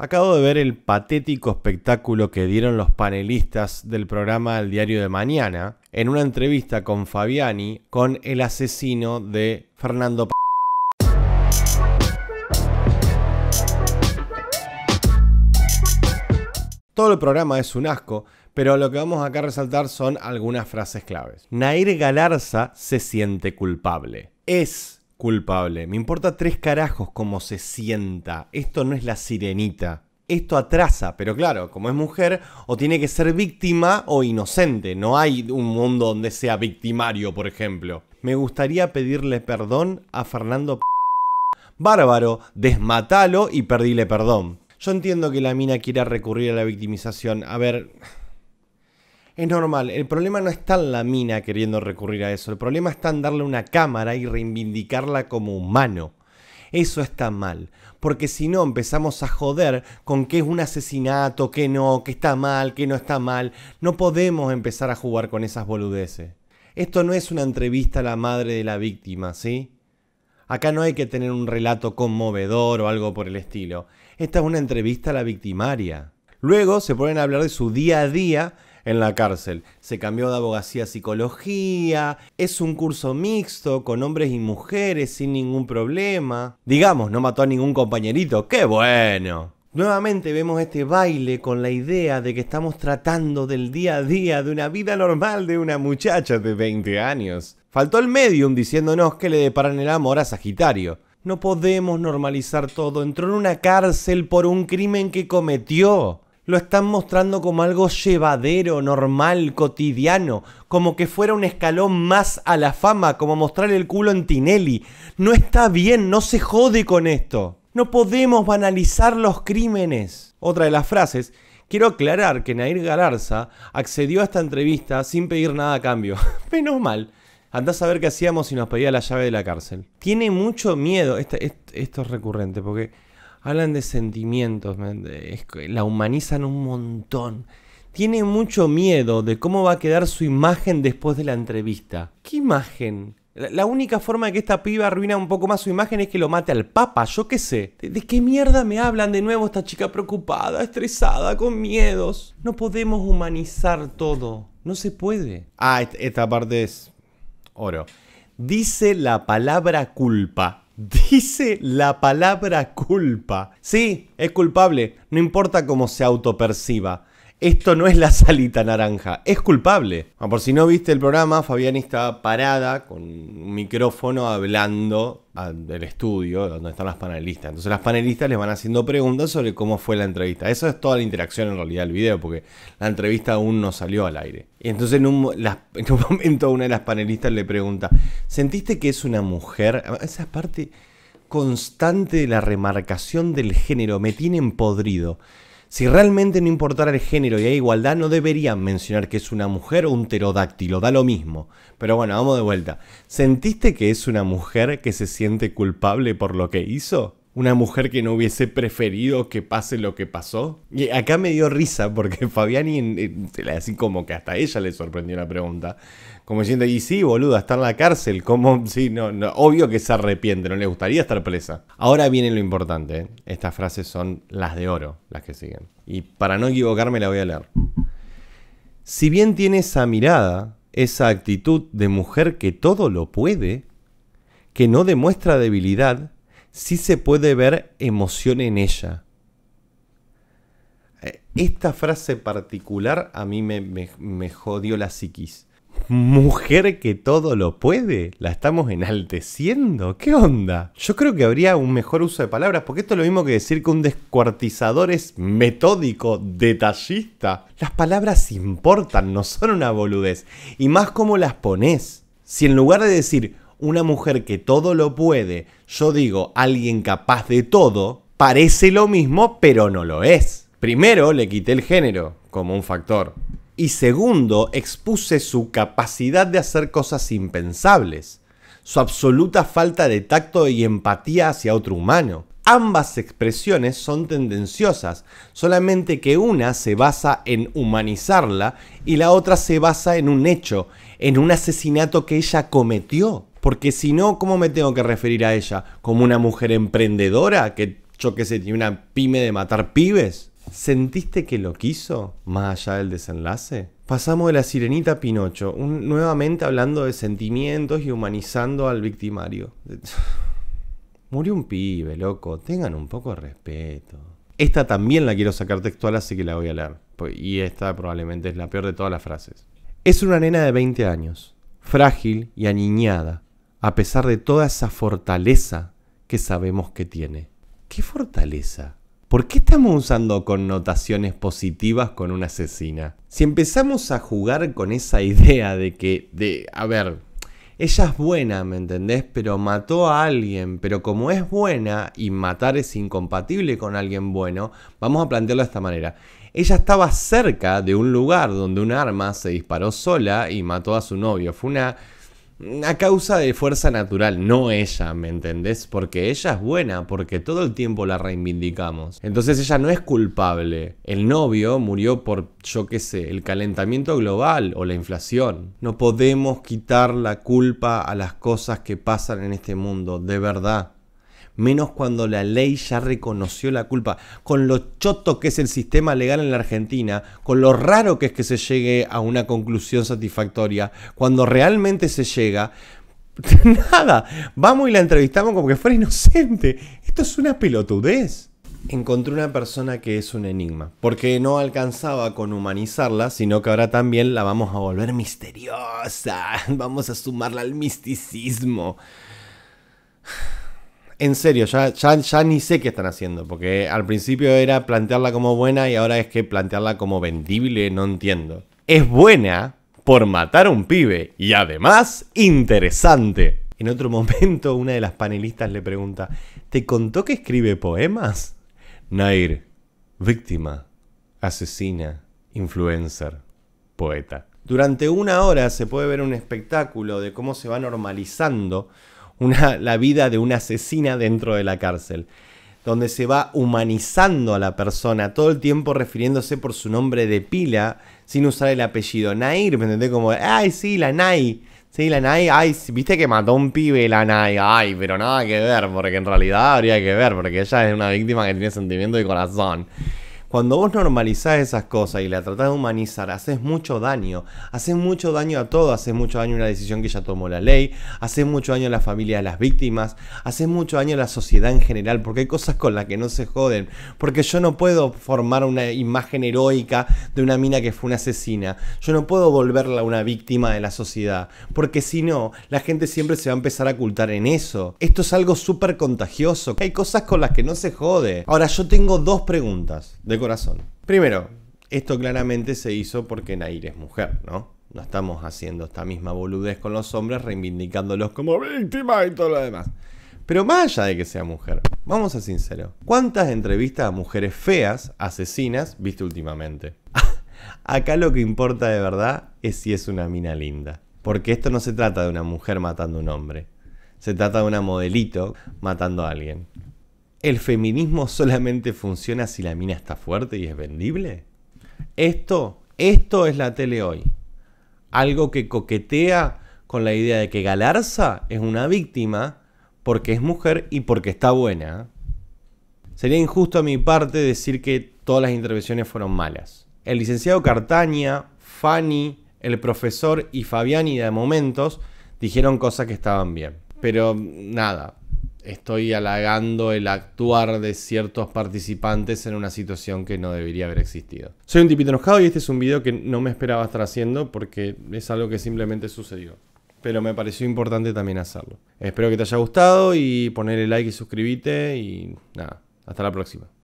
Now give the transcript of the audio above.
Acabo de ver el patético espectáculo que dieron los panelistas del programa El Diario de Mañana en una entrevista con Fabiani con el asesino de Fernando P Todo el programa es un asco, pero lo que vamos acá a resaltar son algunas frases claves. Nair Galarza se siente culpable. Es culpable. Me importa tres carajos cómo se sienta. Esto no es la sirenita. Esto atrasa, pero claro, como es mujer, o tiene que ser víctima o inocente. No hay un mundo donde sea victimario, por ejemplo. Me gustaría pedirle perdón a Fernando P Bárbaro, desmatalo y perdile perdón. Yo entiendo que la mina quiera recurrir a la victimización. A ver, es normal. El problema no está en la mina queriendo recurrir a eso. El problema está en darle una cámara y reivindicarla como humano. Eso está mal. Porque si no empezamos a joder con qué es un asesinato, qué no, qué está mal, qué no está mal. No podemos empezar a jugar con esas boludeces. Esto no es una entrevista a la madre de la víctima, ¿sí? Acá no hay que tener un relato conmovedor o algo por el estilo. Esta es una entrevista a la victimaria. Luego se ponen a hablar de su día a día en la cárcel. Se cambió de abogacía a psicología, es un curso mixto con hombres y mujeres sin ningún problema. Digamos, no mató a ningún compañerito, qué bueno. Nuevamente vemos este baile con la idea de que estamos tratando del día a día de una vida normal de una muchacha de 20 años. Faltó el medium diciéndonos que le deparan el amor a Sagitario. No podemos normalizar todo. Entró en una cárcel por un crimen que cometió lo están mostrando como algo llevadero, normal, cotidiano, como que fuera un escalón más a la fama, como mostrar el culo en Tinelli. No está bien, no se jode con esto. No podemos banalizar los crímenes. Otra de las frases, quiero aclarar que Nair Galarza accedió a esta entrevista sin pedir nada a cambio. Menos mal. Andás a ver qué hacíamos si nos pedía la llave de la cárcel. Tiene mucho miedo, esto es recurrente, porque hablan de sentimientos, la humanizan un montón. Tiene mucho miedo de cómo va a quedar su imagen después de la entrevista. ¿Qué imagen? La única forma de que esta piba arruina un poco más su imagen es que lo mate al papa, yo qué sé. ¿De, ¿De, qué mierda me hablan de nuevo esta chica preocupada, estresada, con miedos? No podemos humanizar todo, no se puede. Ah, esta parte es oro. Dice la palabra culpa. Dice la palabra culpa. Sí, es culpable, no importa cómo se autoperciba. Esto no es la salita naranja, es culpable. Ah, por si no viste el programa, Fabián está parada con un micrófono hablando ah, del estudio donde están las panelistas. Entonces las panelistas les van haciendo preguntas sobre cómo fue la entrevista. Eso es toda la interacción en realidad del video, porque la entrevista aún no salió al aire. Y entonces en un, momento una de las panelistas le pregunta, ¿sentiste que es una mujer? Esa parte constante de la remarcación del género me tiene podrido. Si realmente no importara el género y hay igualdad, no deberían mencionar que es una mujer o un pterodáctilo, da lo mismo. Pero bueno, vamos de vuelta. ¿Sentiste que es una mujer que se siente culpable por lo que hizo? una mujer que no hubiese preferido que pase lo que pasó? Y acá me dio risa porque Fabiani, así como que hasta ella le sorprendió la pregunta, como diciendo, y sí, boluda, está en la cárcel, como, sí, no, no, obvio que se arrepiente, no le gustaría estar presa. Ahora viene lo importante, ¿eh? estas frases son las de oro, las que siguen. Y para no equivocarme la voy a leer. Si bien tiene esa mirada, esa actitud de mujer que todo lo puede, que no demuestra debilidad, sí se puede ver emoción en ella. Eh, esta frase particular a mí me, me jodió la psiquis. Mujer que todo lo puede, la estamos enalteciendo. ¿Qué onda? Yo creo que habría un mejor uso de palabras, porque esto es lo mismo que decir que un descuartizador es metódico, detallista. Las palabras importan, no son una boludez. Y más cómo las pones. Si en lugar de decir una mujer que todo lo puede, yo digo alguien capaz de todo, parece lo mismo, pero no lo es. Primero, le quité el género como un factor. Y segundo, expuse su capacidad de hacer cosas impensables, su absoluta falta de tacto y empatía hacia otro humano. Ambas expresiones son tendenciosas, solamente que una se basa en humanizarla y la otra se basa en un hecho, en un asesinato que ella cometió. Porque si no, ¿cómo me tengo que referir a ella? ¿Como una mujer emprendedora? ¿Que yo qué tiene una pyme de matar pibes? ¿Sentiste que lo quiso? Más allá del desenlace. Pasamos de la sirenita Pinocho, nuevamente hablando de sentimientos y humanizando al victimario. Murió un pibe, loco. Tengan un poco de respeto. Esta también la quiero sacar textual, así que la voy a leer. Pues, y esta probablemente es la peor de todas las frases. Es una nena de 20 años, frágil y aniñada, a pesar de toda esa fortaleza que sabemos que tiene. ¿Qué fortaleza? ¿Por qué estamos usando connotaciones positivas con una asesina? Si empezamos a jugar con esa idea de que, de, a ver, ella es buena, ¿me entendés? Pero mató a alguien, pero como es buena y matar es incompatible con alguien bueno, vamos a plantearlo de esta manera. Ella estaba cerca de un lugar donde un arma se disparó sola y mató a su novio. Fue una a causa de fuerza natural, no ella, ¿me entendés? Porque ella es buena, porque todo el tiempo la reivindicamos. Entonces ella no es culpable. El novio murió por, yo qué sé, el calentamiento global o la inflación. No podemos quitar la culpa a las cosas que pasan en este mundo, de verdad menos cuando la ley ya reconoció la culpa. Con lo choto que es el sistema legal en la Argentina, con lo raro que es que se llegue a una conclusión satisfactoria, cuando realmente se llega, nada, vamos y la entrevistamos como que fuera inocente. Esto es una pelotudez. Encontré una persona que es un enigma, porque no alcanzaba con humanizarla, sino que ahora también la vamos a volver misteriosa, vamos a sumarla al misticismo. En serio, ya, ya, ni sé qué están haciendo, porque al principio era plantearla como buena y ahora es que plantearla como vendible, no entiendo. Es buena por matar a un pibe y además interesante. En otro momento una de las panelistas le pregunta, ¿te contó que escribe poemas? Nair, víctima, asesina, influencer, poeta. Durante una hora se puede ver un espectáculo de cómo se va normalizando una, la vida de una asesina dentro de la cárcel, donde se va humanizando a la persona, todo el tiempo refiriéndose por su nombre de pila, sin usar el apellido. Nair, ¿me entendés? Como, ay, sí, la Nai. Sí, la Nai, ay, viste que mató un pibe la Nai, ay, pero nada que ver, porque en realidad habría que ver, porque ella es una víctima que tiene sentimiento y corazón. Cuando vos normalizás esas cosas y la tratás de humanizar, haces mucho daño. Haces mucho daño a todo, haces mucho daño a una decisión que ya tomó la ley, haces mucho daño a la familia de las víctimas, haces mucho daño a la sociedad en general, porque hay cosas con las que no se joden. Porque yo no puedo formar una imagen heroica de una mina que fue una asesina. Yo no puedo volverla una víctima de la sociedad. Porque si no, la gente siempre se va a empezar a ocultar en eso. Esto es algo súper contagioso. Hay cosas con las que no se jode. Ahora, yo tengo dos preguntas corazón. Primero, esto claramente se hizo porque Nair es mujer, ¿no? No estamos haciendo esta misma boludez con los hombres, reivindicándolos como víctimas y todo lo demás. Pero más allá de que sea mujer, vamos a ser sinceros. ¿Cuántas entrevistas a mujeres feas, asesinas, viste últimamente? Acá lo que importa de verdad es si es una mina linda. Porque esto no se trata de una mujer matando a un hombre. Se trata de una modelito matando a alguien. ¿El feminismo solamente funciona si la mina está fuerte y es vendible? Esto, esto es la tele hoy. Algo que coquetea con la idea de que Galarza es una víctima porque es mujer y porque está buena. ¿eh? Sería injusto a mi parte decir que todas las intervenciones fueron malas. El licenciado Cartaña, Fanny, el profesor y Fabiani de momentos dijeron cosas que estaban bien. Pero nada, estoy halagando el actuar de ciertos participantes en una situación que no debería haber existido. Soy un tipito enojado y este es un video que no me esperaba estar haciendo porque es algo que simplemente sucedió. Pero me pareció importante también hacerlo. Espero que te haya gustado y ponerle like y suscríbete y nada, hasta la próxima.